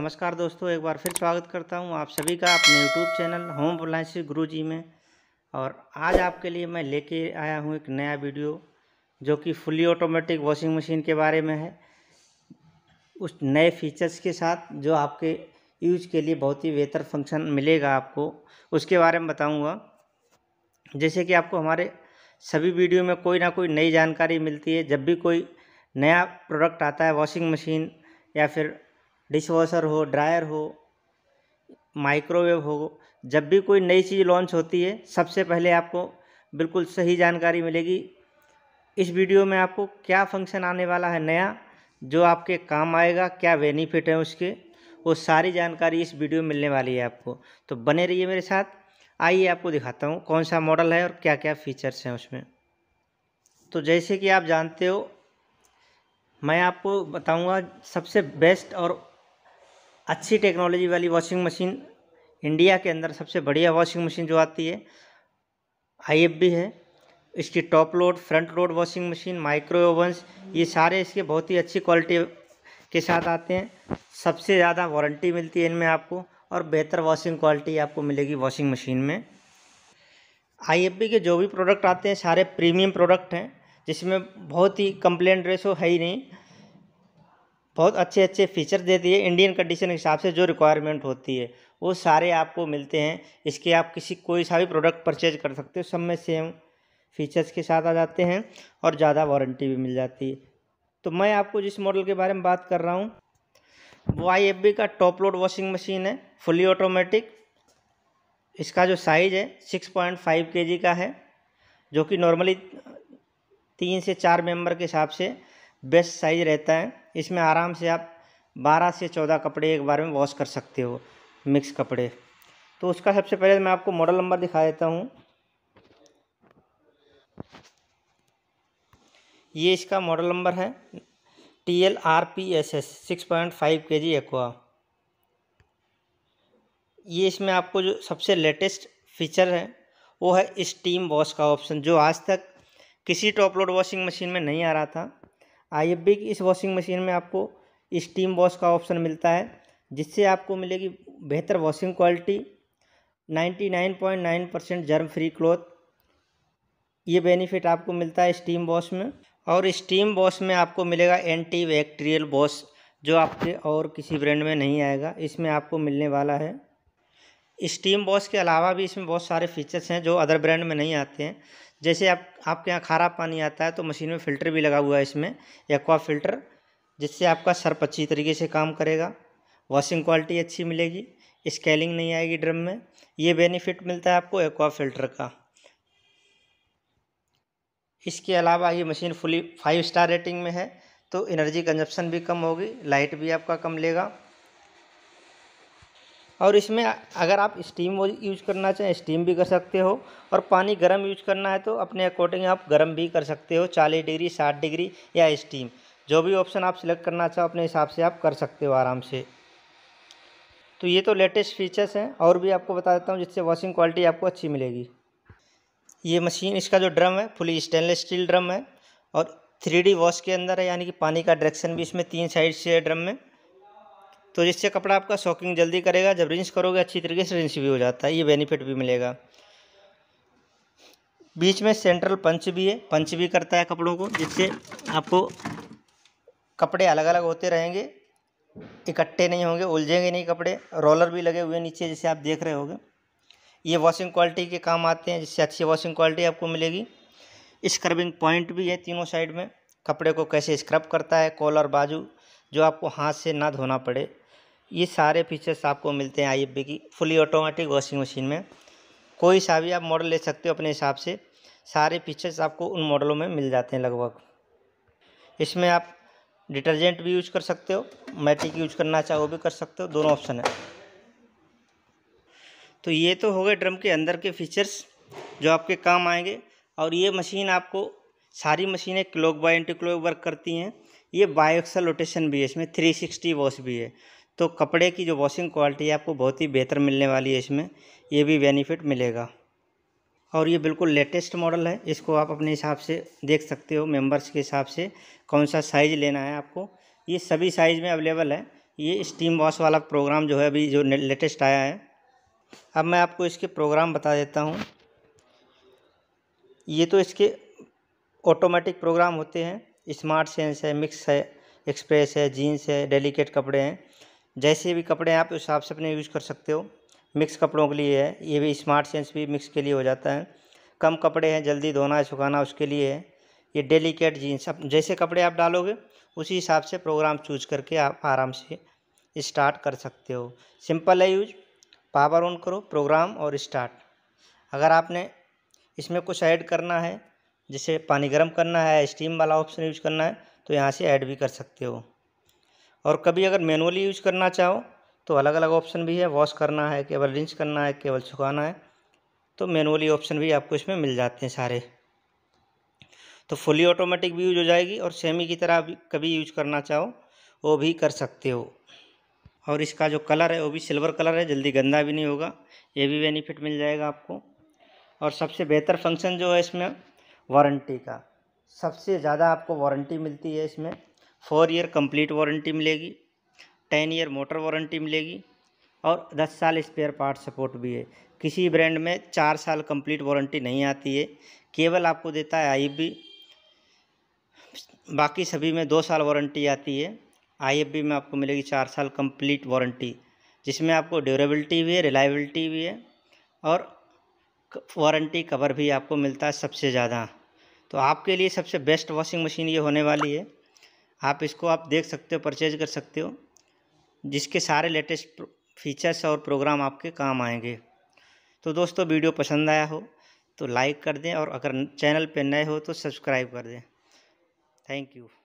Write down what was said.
नमस्कार दोस्तों एक बार फिर स्वागत करता हूं आप सभी का अपने यूट्यूब चैनल होम अप्लाइंसिस गुरु जी में और आज आपके लिए मैं लेके आया हूं एक नया वीडियो जो कि फुली ऑटोमेटिक वॉशिंग मशीन के बारे में है उस नए फीचर्स के साथ जो आपके यूज के लिए बहुत ही बेहतर फंक्शन मिलेगा आपको उसके बारे में बताऊँगा जैसे कि आपको हमारे सभी वीडियो में कोई ना कोई नई जानकारी मिलती है जब भी कोई नया प्रोडक्ट आता है वॉशिंग मशीन या फिर वॉशर हो ड्रायर हो माइक्रोवेव हो जब भी कोई नई चीज़ लॉन्च होती है सबसे पहले आपको बिल्कुल सही जानकारी मिलेगी इस वीडियो में आपको क्या फंक्शन आने वाला है नया जो आपके काम आएगा क्या बेनिफिट है उसके वो सारी जानकारी इस वीडियो में मिलने वाली है आपको तो बने रहिए मेरे साथ आइए आपको दिखाता हूँ कौन सा मॉडल है और क्या क्या फीचर्स हैं उसमें तो जैसे कि आप जानते हो मैं आपको बताऊंगा सबसे बेस्ट और अच्छी टेक्नोलॉजी वाली वॉशिंग मशीन इंडिया के अंदर सबसे बढ़िया वॉशिंग मशीन जो आती है आई भी है इसकी top load front load washing machine micro ovens ये सारे इसके बहुत ही अच्छी क्वालिटी के साथ आते हैं सबसे ज़्यादा वारंटी मिलती है इनमें आपको और बेहतर वॉशिंग क्वालिटी आपको मिलेगी वॉशिंग मशीन में आई के जो भी प्रोडक्ट आते हैं सारे प्रीमियम प्रोडक्ट हैं जिसमें बहुत ही कंप्लेंट रेशो है ही नहीं बहुत अच्छे अच्छे फीचर दे दिए इंडियन कंडीशन के हिसाब से जो रिक्वायरमेंट होती है वो सारे आपको मिलते हैं इसके आप किसी कोई सा भी प्रोडक्ट परचेज कर सकते हो सब में सेम फीचर्स के साथ आ जाते हैं और ज़्यादा वारंटी भी मिल जाती है तो मैं आपको जिस मॉडल के बारे में बात कर रहा हूँ वो एफ बी का टॉप लोड वॉशिंग मशीन है फुली ऑटोमेटिक इसका जो साइज़ है सिक्स पॉइंट फाइव के जी का है जो कि नॉर्मली तीन से चार मेंबर के हिसाब से बेस्ट साइज़ रहता है इसमें आराम से आप 12 से 14 कपड़े एक बार में वॉश कर सकते हो मिक्स कपड़े तो उसका सबसे पहले मैं आपको मॉडल नंबर दिखा देता हूँ ये इसका मॉडल नंबर है T L R P S S six point five K G aqua ये इसमें आपको जो सबसे लेटेस्ट फीचर है वो है स्टीम वॉश का ऑप्शन जो आज तक किसी टॉप लोड वॉशिंग मशीन में नहीं आ रहा था आई एफ की इस वॉशिंग मशीन में आपको स्टीम वॉश का ऑप्शन मिलता है जिससे आपको मिलेगी बेहतर washing quality 99.9 percent germ free cloth ये बेनिफिट आपको मिलता है स्टीम वॉश में और स्टीम वॉश में आपको मिलेगा एंटी बैक्टीरियल वॉश जो आपके और किसी ब्रांड में नहीं आएगा इसमें आपको मिलने वाला है स्टीम वॉश के अलावा भी इसमें बहुत सारे फीचर्स हैं जो अदर ब्रांड में नहीं आते हैं जैसे आप आपके यहाँ खारा पानी आता है तो मशीन में फ़िल्टर भी लगा हुआ है इसमें एक्वा फ़िल्टर जिससे आपका सर्प अच्छी तरीके से काम करेगा वॉशिंग क्वालिटी अच्छी मिलेगी स्केलिंग नहीं आएगी ड्रम में ये बेनिफिट मिलता है आपको एक्वा फ़िल्टर का इसके अलावा ये machine fully five star rating में है तो एनर्जी कंजप्शन भी कम होगी लाइट भी आपका कम लेगा और इसमें अगर आप स्टीम यूज करना चाहें स्टीम भी कर सकते हो और पानी गर्म यूज करना है तो अपने अकॉर्डिंग आप गर्म भी कर सकते हो चालीस डिग्री साठ डिग्री या स्टीम जो भी ऑप्शन आप सिलेक्ट करना चाहो अपने हिसाब से आप कर सकते हो आराम से तो ये तो लेटेस्ट फीचर्स हैं और भी आपको बता देता हूँ जिससे वॉशिंग क्वालिटी आपको अच्छी मिलेगी ये मशीन इसका जो ड्रम है फुली स्टेनलेस स्टील ड्रम है और थ्री डी वॉश के अंदर है यानी कि पानी का डायरेक्शन भी इसमें तीन साइड से है ड्रम में तो जिससे कपड़ा आपका शॉकिंग जल्दी करेगा जब रिंस करोगे अच्छी तरीके से रिंस भी हो जाता है ये बेनिफिट भी मिलेगा बीच में सेंट्रल पंच भी है पंच भी करता है कपड़ों को जिससे आपको कपड़े अलग अलग होते रहेंगे इकट्ठे नहीं होंगे उलझेंगे नहीं कपड़े रोलर भी लगे हुए नीचे जैसे आप देख रहे होगे ये वॉशिंग क्वालिटी के काम आते हैं जिससे अच्छी वॉशिंग क्वालिटी आपको मिलेगी स्क्रबिंग पॉइंट भी है तीनों साइड में कपड़े को कैसे स्क्रब करता है कॉलर बाजू जो आपको हाथ से ना धोना पड़े ये सारे फीचर्स आपको मिलते हैं आई की फुली ऑटोमेटिक वॉशिंग मशीन में कोई सा भी आप मॉडल ले सकते हो अपने हिसाब से सारे फीचर्स आपको उन मॉडलों में मिल जाते हैं लगभग इसमें आप डिटर्जेंट भी यूज कर सकते हो मैटिक यूज करना चाहो भी कर सकते हो दोनों ऑप्शन है तो ये तो हो गए ड्रम के अंदर के फीचर्स जो आपके काम आएंगे और ये मशीन आपको सारी मशीनें clock by anti clock work करती हैं ये बायोक्सल रोटेशन भी है इसमें थ्री सिक्सटी वॉश भी है तो कपड़े की जो वॉशिंग क्वालिटी है आपको बहुत ही बेहतर मिलने वाली है इसमें ये भी बेनिफिट मिलेगा और ये बिल्कुल लेटेस्ट मॉडल है इसको आप अपने हिसाब से देख सकते हो मेंबर्स के हिसाब से कौन सा साइज़ लेना है आपको ये सभी साइज़ में अवेलेबल है ये स्टीम वॉश वाला प्रोग्राम जो है अभी जो लेटेस्ट आया है अब मैं आपको इसके प्रोग्राम बता देता हूँ ये तो इसके ऑटोमेटिक प्रोग्राम होते हैं स्मार्ट सेंस है मिक्स है एक्सप्रेस है जीन्स है डेलीकेट कपड़े हैं जैसे भी कपड़े हैं आप उस हिसाब से अपने यूज कर सकते हो मिक्स कपड़ों के लिए है ये भी स्मार्ट सेंस भी मिक्स के लिए हो जाता है कम कपड़े हैं जल्दी धोना है सुखाना उसके लिए है ये डेलीकेट जीन्स आप जैसे कपड़े आप डालोगे उसी हिसाब से प्रोग्राम चूज करके आप आराम से स्टार्ट कर सकते हो सिंपल है यूज पावर ऑन करो प्रोग्राम और स्टार्ट अगर आपने इसमें कुछ ऐड करना है जैसे पानी गर्म करना है स्टीम वाला ऑप्शन यूज करना है तो यहाँ से ऐड भी कर सकते हो और कभी अगर मैनुअली यूज करना चाहो तो अलग अलग ऑप्शन भी है वॉश करना है केवल रिंच करना है केवल सुखाना है तो मैनुअली ऑप्शन भी आपको इसमें मिल जाते हैं सारे तो फुली ऑटोमेटिक भी यूज हो जाएगी और सेमी की तरह भी कभी यूज करना चाहो वो भी कर सकते हो और इसका जो कलर है वो भी सिल्वर कलर है जल्दी गंदा भी नहीं होगा ये भी बेनिफिट मिल जाएगा आपको और सबसे बेहतर फंक्शन जो है इसमें वारंटी का सबसे ज़्यादा आपको वारंटी मिलती है इसमें फोर ईयर कंप्लीट वारंटी मिलेगी टेन ईयर मोटर वारंटी मिलेगी और दस साल स्पेयर पार्ट सपोर्ट भी है किसी ब्रांड में चार साल कंप्लीट वारंटी नहीं आती है केवल आपको देता है आई बाकी सभी में दो साल वारंटी आती है आई में आपको मिलेगी चार साल कंप्लीट वारंटी जिसमें आपको ड्यूरेबिलिटी भी है रिलायबिलिटी भी है और वारंटी कवर भी आपको मिलता है सबसे ज़्यादा तो आपके लिए सबसे बेस्ट वॉशिंग मशीन ये होने वाली है आप इसको आप देख सकते हो परचेज कर सकते हो जिसके सारे लेटेस्ट फीचर्स और प्रोग्राम आपके काम आएंगे तो दोस्तों वीडियो पसंद आया हो तो लाइक कर दें और अगर चैनल पर नए हो तो सब्सक्राइब कर दें थैंक यू